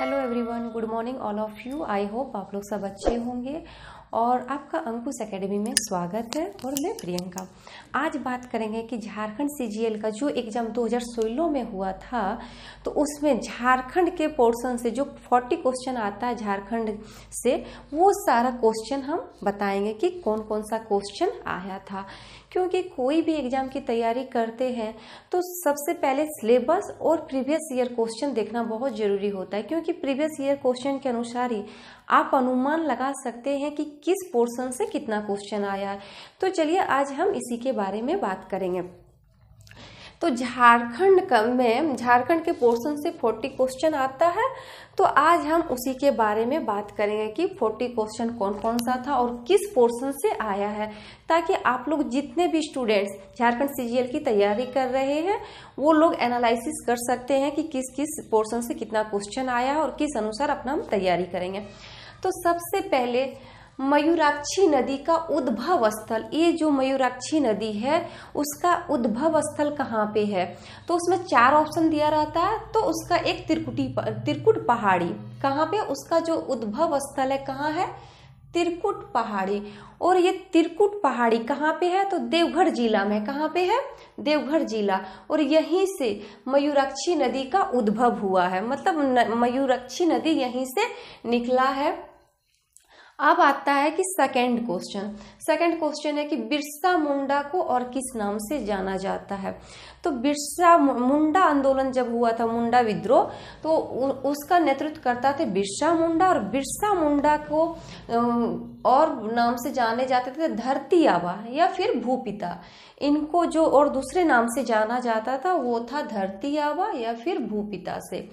Hello everyone good morning all of you I hope आप लोग सब अच्छे होंगे और आपका अंकुश एकेडमी में स्वागत है और मैं प्रियंका आज बात करेंगे कि झारखंड सीजीएल का जो एग्ज़ाम 2016 में हुआ था तो उसमें झारखंड के पोर्शन से जो 40 क्वेश्चन आता है झारखंड से वो सारा क्वेश्चन हम बताएंगे कि कौन कौन सा क्वेश्चन आया था क्योंकि कोई भी एग्ज़ाम की तैयारी करते हैं तो सबसे पहले सिलेबस और प्रीवियस ईयर क्वेश्चन देखना बहुत ज़रूरी होता है क्योंकि प्रीवियस ईयर क्वेश्चन के अनुसार ही आप अनुमान लगा सकते हैं कि किस पोर्शन से कितना क्वेश्चन आया है तो चलिए आज हम इसी के बारे में बात करेंगे तो झारखंड का में झारखंड के पोर्शन से फोर्टी क्वेश्चन आता है तो आज हम उसी के बारे में बात करेंगे कि फोर्टी क्वेश्चन कौन कौन सा था और किस पोर्शन से आया है ताकि आप लोग जितने भी स्टूडेंट्स झारखंड सीजीएल की तैयारी कर रहे हैं वो लोग एनालिसिस कर सकते हैं कि किस किस पोर्सन से कितना क्वेश्चन आया है और किस अनुसार अपना हम तैयारी करेंगे तो सबसे पहले मयूराक्षी नदी का उद्भव स्थल ये जो मयूराक्षी नदी है उसका उद्भव स्थल कहाँ पे है तो उसमें चार ऑप्शन दिया रहता है तो उसका एक त्रिकुटी त्रिकुट पहाड़ी कहाँ पे उसका जो उद्भव स्थल है कहाँ है त्रिकुट पहाड़ी और ये त्रिकुट पहाड़ी कहाँ पे है तो देवघर जिला में कहाँ पे है देवघर जिला और यहीं से मयूराक्षी नदी का उद्भव हुआ है मतलब मयूराक्षी नदी यहीं से निकला है अब आता है कि सेकंड क्वेश्चन सेकंड क्वेश्चन है कि बिरसा मुंडा को और किस नाम से जाना जाता है तो बिरसा मुंडा आंदोलन जब हुआ था मुंडा विद्रोह तो उसका नेतृत्व करता थे बिरसा मुंडा और बिरसा मुंडा को और नाम से जाने जाते थे धरती आबा या फिर भूपिता इनको जो और दूसरे नाम से जाना जाता था वो था धरती आबा या फिर भूपिता से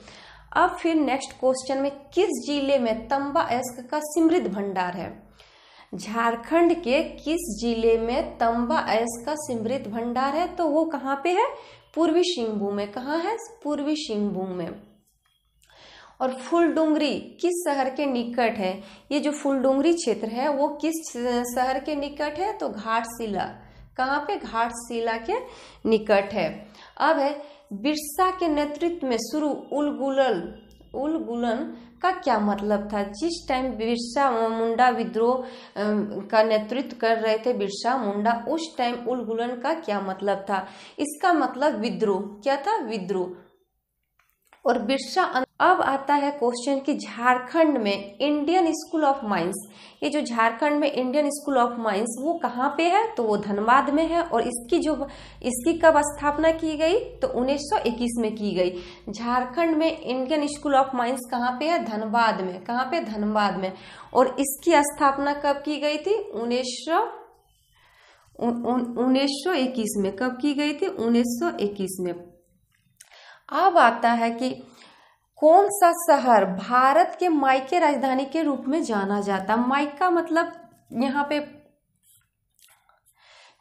अब फिर नेक्स्ट क्वेश्चन में किस जिले में तंबा अयस्क का समृद्ध भंडार है झारखंड के किस जिले में तंबा अयस्क का समृद्ध भंडार है तो वो कहाँ पे है पूर्वी सिंहभूम में कहाँ है पूर्वी सिंहभूम में और फुलडुंगरी किस शहर के निकट है ये जो फुलडुंगरी क्षेत्र है वो किस शहर के निकट है तो घाटशिला कहाँ पे घाटशिला के निकट है अब है बिरसा के नेतृत्व में शुरू उलगुलन उलगुलन का क्या मतलब था जिस टाइम बिरसा मुंडा विद्रोह का नेतृत्व कर रहे थे बिरसा मुंडा उस टाइम उलगुलन का क्या मतलब था इसका मतलब विद्रोह क्या था विद्रोह और बिरसा अब आता है क्वेश्चन कि झारखंड में इंडियन स्कूल ऑफ माइंस ये जो झारखंड में इंडियन स्कूल ऑफ माइंस वो कहाँ पे है तो वो धनबाद में है और इसकी जो इसकी कब स्थापना की गई तो 1921 में की गई झारखंड में इंडियन स्कूल ऑफ माइंस कहाँ पे है धनबाद में कहाँ पे धनबाद में और इसकी स्थापना कब की गई थी उन्नीस उन्नीस में कब की गई थी उन्नीस में अब आता है कि कौन सा शहर भारत के माइके राजधानी के रूप में जाना जाता माइका मतलब यहाँ पे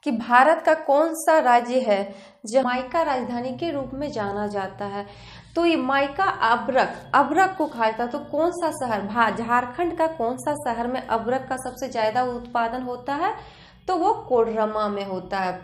कि भारत का कौन सा राज्य है जो माइका राजधानी के रूप में जाना जाता है तो ये माइका अब्रक अब्रक को कहा जाता तो कौन सा शहर झारखंड का कौन सा शहर में अब्रक का सबसे ज़्यादा उत्पादन होता है तो वो कोडरमा में होता है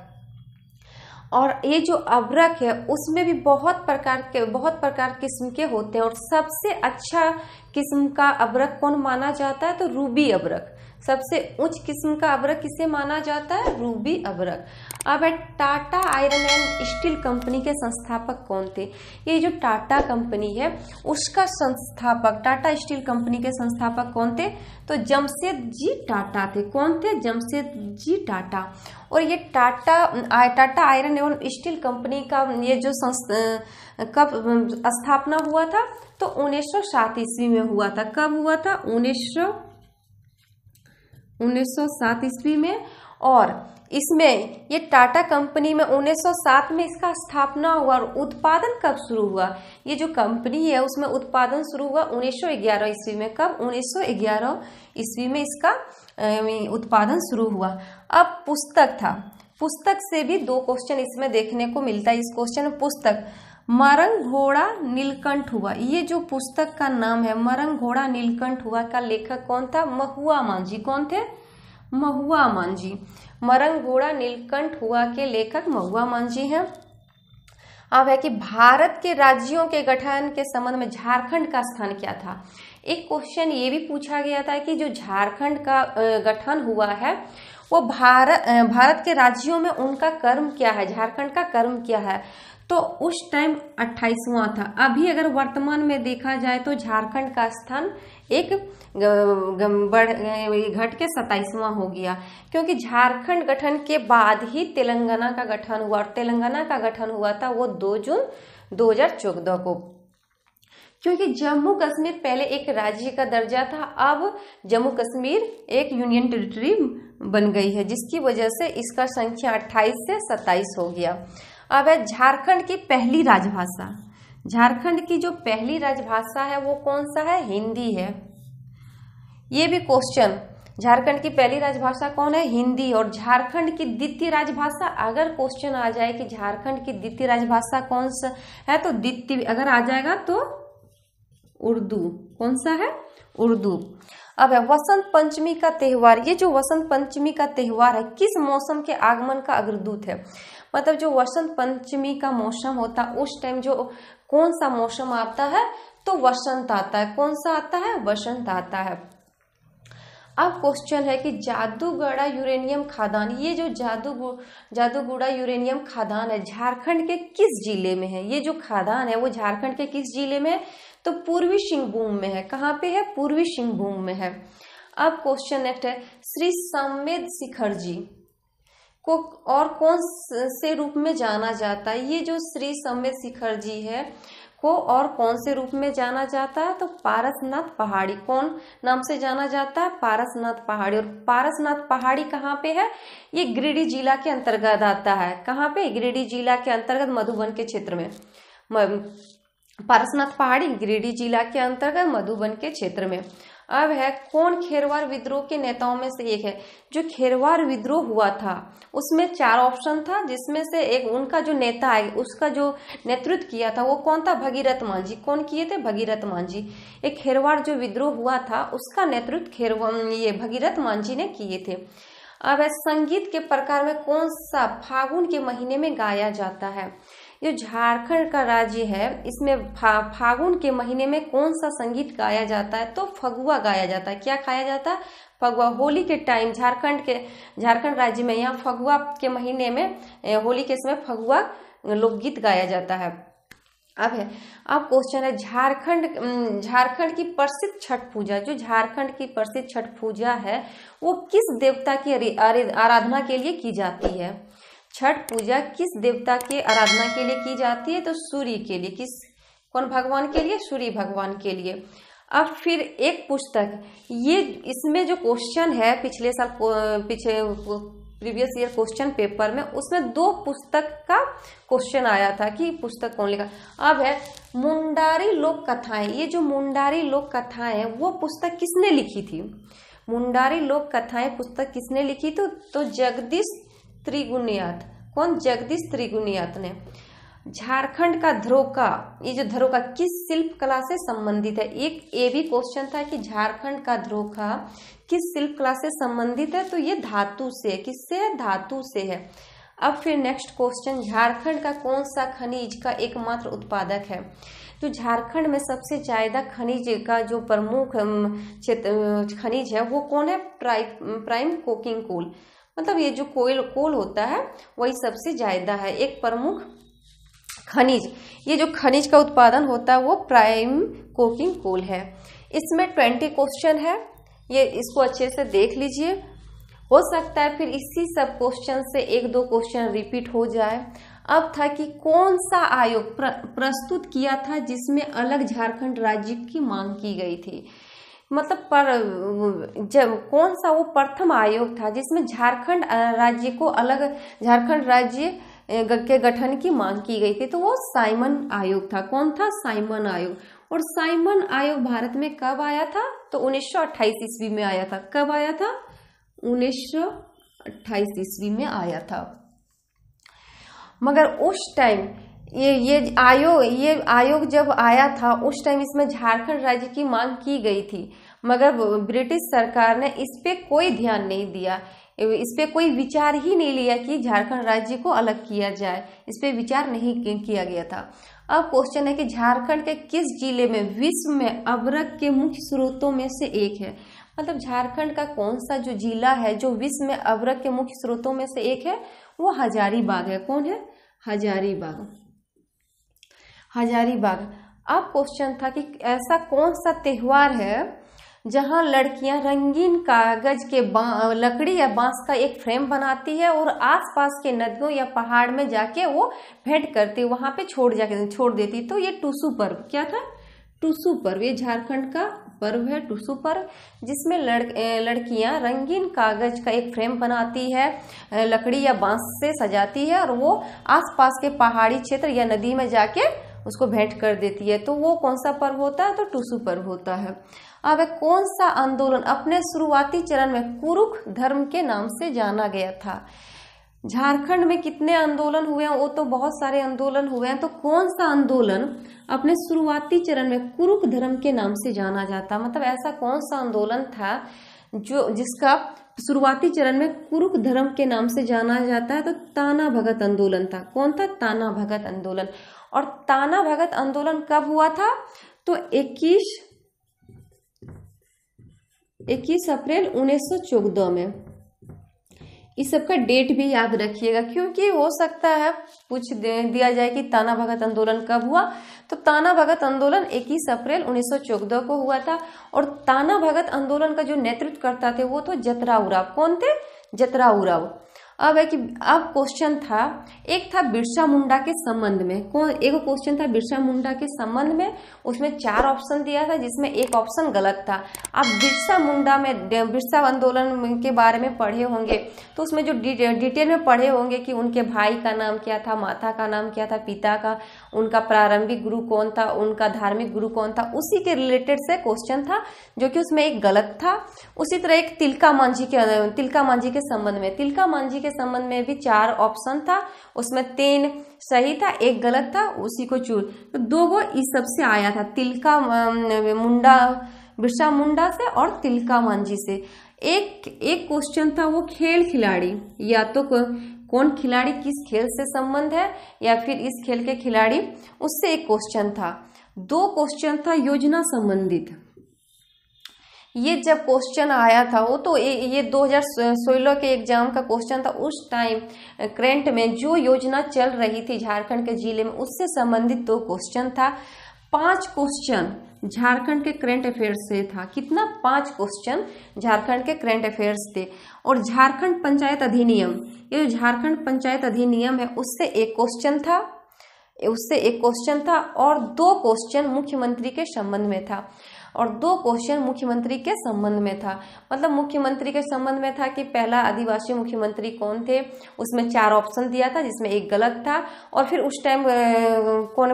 और ये जो अबरक है उसमें भी बहुत प्रकार के बहुत प्रकार किस्म के होते हैं और सबसे अच्छा किस्म का अभ्रक कौन माना जाता है तो रूबी अभ्रक सबसे उच्च किस्म का अबरक किसे माना जाता है रूबी अबरक अब Tata iron and steel company के संस्थापक कौन थे ये जो टाटा कंपनी है उसका संस्थापक टाटा स्टील कंपनी के संस्थापक कौन थे तो जमशेद जी टाटा थे कौन थे जमशेद जी टाटा और ये टाटा आ, टाटा आयरन एवं स्टील कंपनी का ये जो कब स्थापना हुआ था तो उन्नीस सौ सात ईस्वी में हुआ था कब हुआ था उन्नीस सौ उन्नीस सौ सात ईस्वी में और इसमें ये टाटा कंपनी में 1907 में इसका स्थापना हुआ और उत्पादन कब शुरू हुआ ये जो कंपनी है उसमें उत्पादन शुरू हुआ 1911 ईस्वी में कब 1911 ईस्वी में इसका उत्पादन शुरू हुआ अब पुस्तक था पुस्तक से भी दो क्वेश्चन इसमें देखने को मिलता है इस क्वेश्चन में पुस्तक मरंग घोड़ा नीलकंठ हुआ ये जो पुस्तक का नाम है मरंग घोड़ा नीलकंठ हुआ का लेखक कौन था महुआ मांझी कौन थे महुआ मांझी मरंग घोड़ा नीलकंठ हुआ के लेखक महुआ मांझी हैं अब है कि भारत के राज्यों के गठन के संबंध में झारखंड का स्थान क्या था एक क्वेश्चन ये भी पूछा गया था कि जो झारखंड का गठन हुआ है वो भारत भारत के राज्यों में उनका कर्म क्या है झारखंड का कर्म क्या है तो उस टाइम अट्ठाईसवां था अभी अगर वर्तमान में देखा जाए तो झारखंड का स्थान एक बढ़ घट के सताइसवां हो गया क्योंकि झारखंड गठन के बाद ही तेलंगाना का गठन हुआ और तेलंगाना का गठन हुआ था वो दो जून दो हजार चौदह को क्योंकि जम्मू कश्मीर पहले एक राज्य का दर्जा था अब जम्मू कश्मीर एक यूनियन टेरिटरी बन गई है जिसकी वजह से इसका संख्या 28 से 27 हो गया अब है झारखंड की पहली राजभाषा झारखंड की जो पहली राजभाषा है वो कौन सा है हिंदी है ये भी क्वेश्चन झारखंड की पहली राजभाषा कौन है हिंदी और झारखंड की द्वितीय राजभाषा अगर क्वेश्चन आ जाए कि झारखंड की द्वितीय राजभाषा कौन सा है तो द्वितीय अगर आ जाएगा तो उर्दू कौन सा है उर्दू अब है वसंत पंचमी का त्यौहार ये जो वसंत पंचमी का त्यौहार है किस मौसम के आगमन का अग्रदूत है मतलब जो वसंत पंचमी का मौसम होता है उस टाइम जो कौन सा मौसम आता है तो वसंत आता है कौन सा आता है वसंत आता है अब क्वेश्चन है कि जादूगढ़ा यूरेनियम खादान ये जो जादू जादूगुड़ा यूरेनियम खादान है झारखंड के किस जिले में है ये जो खादान है वो झारखंड के किस जिले में है तो पूर्वी सिंहभूम में है कहाँ पे है पूर्वी सिंहभूम में है अब क्वेश्चन नेक्स्ट है श्री संवेद शिखर जी को और कौन से रूप में जाना जाता है ये जो श्री संवेद शिखर जी है को और कौन से रूप में जाना जाता है तो पारसनाथ पहाड़ी कौन नाम से जाना जाता है पारसनाथ पहाड़ी और पारसनाथ पहाड़ी कहाँ पे है ये गिरिडीह जिला के अंतर्गत आता है कहाँ पे गिरिडीह जिला के अंतर्गत मधुबन के क्षेत्र में पारसनाथ पहाड़ी गिरिडीह जिला के अंतर्गत मधुबन के क्षेत्र में अब है कौन खेरवार विद्रोह के नेताओं में से एक है जो खेरवार विद्रोह हुआ था उसमें चार ऑप्शन था जिसमें से एक उनका जो नेता है उसका जो नेतृत्व किया था वो कौन था भगीरथ मांझी कौन किए थे भगीरथ मांझी एक खेरवार जो विद्रोह हुआ था उसका नेतृत्व खेरवा ये भगीरथ मांझी ने किए थे अब है संगीत के प्रकार में कौन सा फागुन के महीने में गाया जाता है जो झारखंड का राज्य है इसमें फा, फागुन के महीने में कौन सा संगीत गाया जाता है तो फगुआ गाया जाता है क्या खाया जाता है फगुआ होली के टाइम झारखंड के झारखंड राज्य में यहाँ फगुआ के महीने में होली के समय फगुआ लोकगीत गाया जाता है अब है अब क्वेश्चन है झारखंड झारखंड की प्रसिद्ध छठ पूजा जो झारखंड की प्रसिद्ध छठ पूजा है वो किस देवता की आराधना के लिए की जाती है छठ पूजा किस देवता के आराधना के लिए की जाती है तो सूर्य के लिए किस कौन भगवान के लिए सूर्य भगवान के लिए अब फिर एक पुस्तक ये इसमें जो क्वेश्चन है पिछले साल पिछले प्रीवियस ईयर क्वेश्चन पेपर में उसमें दो पुस्तक का क्वेश्चन आया था कि पुस्तक कौन लिखा अब है मुंडारी लोक कथाएं ये जो मुंडारी लोक कथाएं हैं वो पुस्तक किसने लिखी थी मुंडारी लोक कथाएं पुस्तक किसने लिखी थी तो जगदीश त्रिगुणियात कौन जगदीश त्रिगुणियात ने झारखंड का ध्रोका ये जो ध्रोका किस शिल्प कला से संबंधित है एक ये भी क्वेश्चन था कि झारखंड का ध्रोका किस शिल्प कला से संबंधित है तो ये धातु से है किससे है धातु से है अब फिर नेक्स्ट क्वेश्चन झारखंड का कौन सा खनिज का एकमात्र उत्पादक है तो झारखंड में सबसे ज़्यादा खनिज का जो प्रमुख खनिज है वो कौन है प्राइम प्राइम कोकिंग कोल मतलब ये जो कोयल कोल होता है वही सबसे ज़्यादा है एक प्रमुख खनिज ये जो खनिज का उत्पादन होता है वो प्राइम कोकिंग कोल है इसमें ट्वेंटी क्वेश्चन है ये इसको अच्छे से देख लीजिए हो सकता है फिर इसी सब क्वेश्चन से एक दो क्वेश्चन रिपीट हो जाए अब था कि कौन सा आयोग प्र, प्रस्तुत किया था जिसमें अलग झारखंड राज्य की मांग की गई थी मतलब पर जब कौन सा वो प्रथम आयोग था जिसमें झारखंड राज्य को अलग झारखंड राज्य के गठन की मांग की गई थी तो वो साइमन आयोग था कौन था साइमन आयोग और साइमन आयोग भारत में कब आया था तो 1928 ईस्वी में आया था कब आया था 1928 ईस्वी में आया था मगर उस टाइम ये ये आयोग ये आयोग जब आया था उस टाइम इसमें झारखंड राज्य की मांग की गई थी मगर ब्रिटिश सरकार ने इस पर कोई ध्यान नहीं दिया इस पर कोई विचार ही नहीं लिया कि झारखंड राज्य को अलग किया जाए इस पर विचार नहीं किया गया था अब क्वेश्चन है कि झारखंड के किस जिले में विश्व में अबरक के मुख्य स्रोतों में से एक है मतलब झारखंड का कौन सा जो जिला है जो विश्व में अबरक के मुख्य स्रोतों में से एक है वो हजारीबाग है कौन है हजारीबाग हजारीबाग अब क्वेश्चन था कि ऐसा कौन सा त्यौहार है जहां लड़कियां रंगीन कागज के लकड़ी या बांस का एक फ्रेम बनाती है और आसपास के नदियों या पहाड़ में जाके वो भेंट करती वहां पे छोड़ जाके छोड़ देती तो ये टूसू पर्व क्या था टूसू पर्व ये झारखंड का पर्व है टूसू पर्व जिसमें लड़ लड़कियां रंगीन कागज का एक फ्रेम बनाती है लकड़ी या बांस से सजाती है और वो आसपास के पहाड़ी क्षेत्र या नदी में जाके उसको भेंट कर देती है तो वो कौन सा पर्व होता है तो टुसु पर्व होता है अब कौन सा आंदोलन अपने शुरुआती चरण में कुरुख धर्म के नाम से जाना गया था झारखंड में कितने आंदोलन हुए हैं वो तो बहुत सारे आंदोलन हुए हैं तो कौन सा आंदोलन अपने शुरुआती चरण में कुरुक धर्म के नाम से जाना जाता मतलब ऐसा कौन सा आंदोलन था जो जिसका शुरुआती चरण में कुरुक धर्म के नाम से जाना जाता है तो ताना भगत आंदोलन था कौन था ताना भगत आंदोलन और ताना भगत आंदोलन कब हुआ था तो 21 21 अप्रैल उन्नीस में इस सबका डेट भी याद रखिएगा क्योंकि हो सकता है पूछ दिया जाए कि ताना भगत आंदोलन कब हुआ तो ताना भगत आंदोलन 21 अप्रैल उन्नीस को हुआ था और ताना भगत आंदोलन का जो नेतृत्व करता थे वो तो जतरा उराव कौन थे जतरा उराव अब है कि अब क्वेश्चन था एक था बिरसा मुंडा के संबंध में कौन एक क्वेश्चन था बिरसा मुंडा के संबंध में उसमें चार ऑप्शन दिया था जिसमें एक ऑप्शन गलत था अब बिरसा मुंडा में बिरसा आंदोलन के बारे में पढ़े होंगे तो उसमें जो डिटेल में पढ़े होंगे कि उनके भाई का नाम क्या था माता का नाम क्या था पिता का उनका प्रारंभिक गुरु कौन था उनका धार्मिक गुरु कौन था उसी के रिलेटेड से क्वेश्चन था जो कि उसमें एक गलत था उसी तरह एक तिलका मांझी के तिलका मांझी के संबंध में तिलका मांझी के संबंध में भी चार ऑप्शन था उसमें तीन सही था एक गलत था उसी को चूर तो दो गो इस सबसे आया था तिलका मुंडा बिरसा मुंडा से और तिलका मांझी से एक एक क्वेश्चन था वो खेल खिलाड़ी या तो कौन खिलाड़ी किस खेल से संबंध है या फिर इस खेल के खिलाड़ी उससे एक क्वेश्चन था दो क्वेश्चन था योजना संबंधित ये जब क्वेश्चन आया था वो तो ये 2016 के एग्जाम का क्वेश्चन था उस टाइम करेंट में जो योजना चल रही थी झारखंड के जिले में उससे संबंधित दो क्वेश्चन था पांच क्वेश्चन झारखंड के करंट अफेयर्स से था कितना पांच क्वेश्चन झारखंड के करंट अफेयर्स थे और झारखंड पंचायत अधिनियम ये जो झारखंड पंचायत अधिनियम है उससे एक क्वेश्चन था उससे एक क्वेश्चन था और दो क्वेश्चन मुख्यमंत्री के संबंध में था और दो क्वेश्चन मुख्यमंत्री के संबंध में था मतलब मुख्यमंत्री के संबंध में था कि पहला आदिवासी मुख्यमंत्री कौन थे उसमें चार ऑप्शन दिया था जिसमें एक गलत था और फिर उस टाइम कौन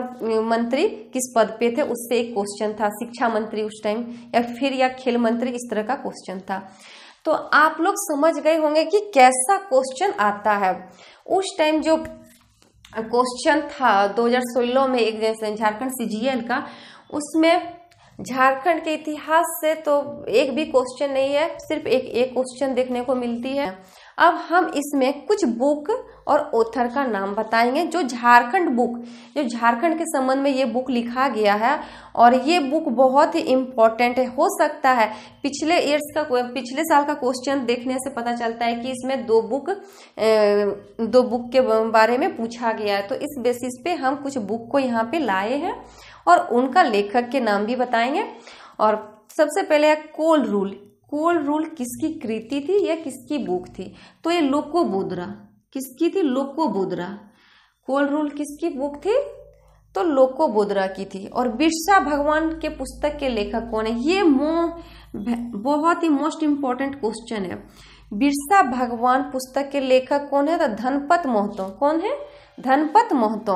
मंत्री किस पद पे थे उससे एक क्वेश्चन था शिक्षा मंत्री उस टाइम या फिर या खेल मंत्री इस तरह का क्वेश्चन था तो आप लोग समझ गए होंगे कि कैसा क्वेश्चन आता है उस टाइम जो क्वेश्चन था 2016 में एक जैसे झारखंड सीजीएल का उसमें झारखंड के इतिहास से तो एक भी क्वेश्चन नहीं है सिर्फ एक एक क्वेश्चन देखने को मिलती है अब हम इसमें कुछ बुक और ऑथर का नाम बताएंगे जो झारखंड बुक जो झारखंड के संबंध में ये बुक लिखा गया है और ये बुक बहुत ही इम्पोर्टेंट है हो सकता है पिछले ईयर्स का पिछले साल का क्वेश्चन देखने से पता चलता है कि इसमें दो बुक दो बुक के बारे में पूछा गया है तो इस बेसिस पे हम कुछ बुक को यहाँ पे लाए हैं और उनका लेखक के नाम भी बताएंगे और सबसे पहले है कोल रूल कोल रूल किसकी कृति थी या किसकी बुक थी तो ये लोको बुद्रा किसकी थी लोको बुद्रा कोल रूल किसकी बुक थी तो लोको बुद्रा की थी और बिरसा भगवान के पुस्तक के लेखक कौन है ये मो बहुत ही मोस्ट इम्पोर्टेंट क्वेश्चन है बिरसा भगवान पुस्तक के लेखक कौन है तो धनपत मोहतो कौन है धनपत मोहतो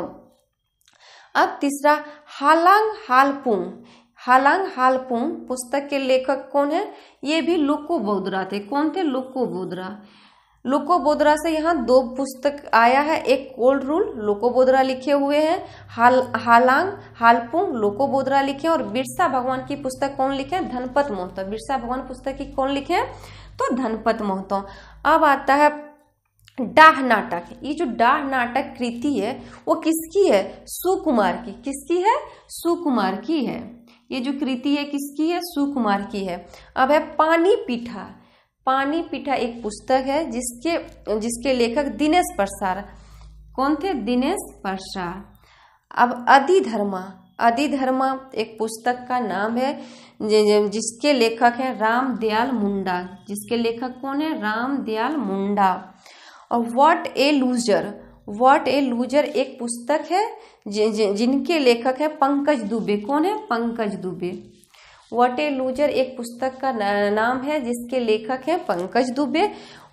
अब तीसरा हालांग हालपुंग हालांग हालपुंग पुस्तक के लेखक कौन है ये भी लुको बोधरा थे कौन थे लुको बोधरा लुको बोधरा से यहाँ दो पुस्तक आया है एक कोल्ड रूल लोको बोधरा लिखे हुए हैं हाल हालांग हालपुंग लोको बोधरा लिखे और बिरसा भगवान की पुस्तक कौन लिखे हैं धनपत मोहतो बिरसा भगवान पुस्तक की कौन लिखे हैं तो धनपत मोहतो अब आता है डाह नाटक ये जो डाह नाटक कृति है वो किसकी है सुकुमार की किसकी है सुकुमार की है ये जो कृति है किसकी है सुकुमार की है अब है पानी पीठा पानी पीठा एक पुस्तक है जिसके जिसके लेखक दिनेश प्रसार कौन थे दिनेश प्रसार अब अधिधर्मा अधिधर्मा एक पुस्तक का नाम है जिसके लेखक है राम दयाल मुंडा जिसके लेखक कौन है राम दयाल मुंडा और what a loser what a loser एक पुस्तक है जिनके लेखक है पंकज दुबे कौन है Pankaj Dubey what a loser एक पुस्तक का नाम है जिसके लेखक है पंकज दुबे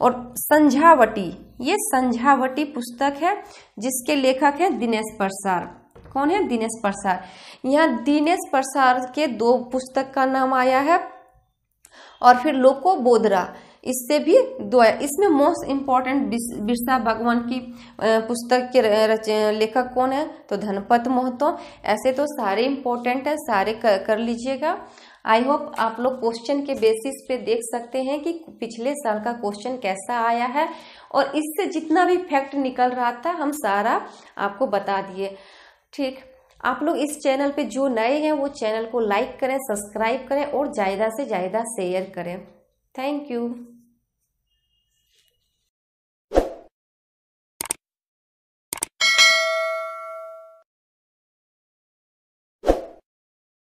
और संझावटी ये संझावटी पुस्तक है जिसके लेखक है दिनेश प्रसार कौन है दिनेश प्रसार यहाँ दिनेश प्रसार के दो पुस्तक का नाम आया है और फिर लोको बोधरा इससे भी दो इसमें मोस्ट इम्पॉर्टेंट बिरसा भगवान की पुस्तक के रच लेखक कौन है तो धनपत मोहतो ऐसे तो सारे इम्पोर्टेंट है सारे कर, कर लीजिएगा आई होप आप लोग क्वेश्चन के बेसिस पे देख सकते हैं कि पिछले साल का क्वेश्चन कैसा आया है और इससे जितना भी फैक्ट निकल रहा था हम सारा आपको बता दिए ठीक आप लोग इस चैनल पे जो नए हैं वो चैनल को लाइक करें सब्सक्राइब करें और ज़्यादा से ज़्यादा शेयर करें Thank you.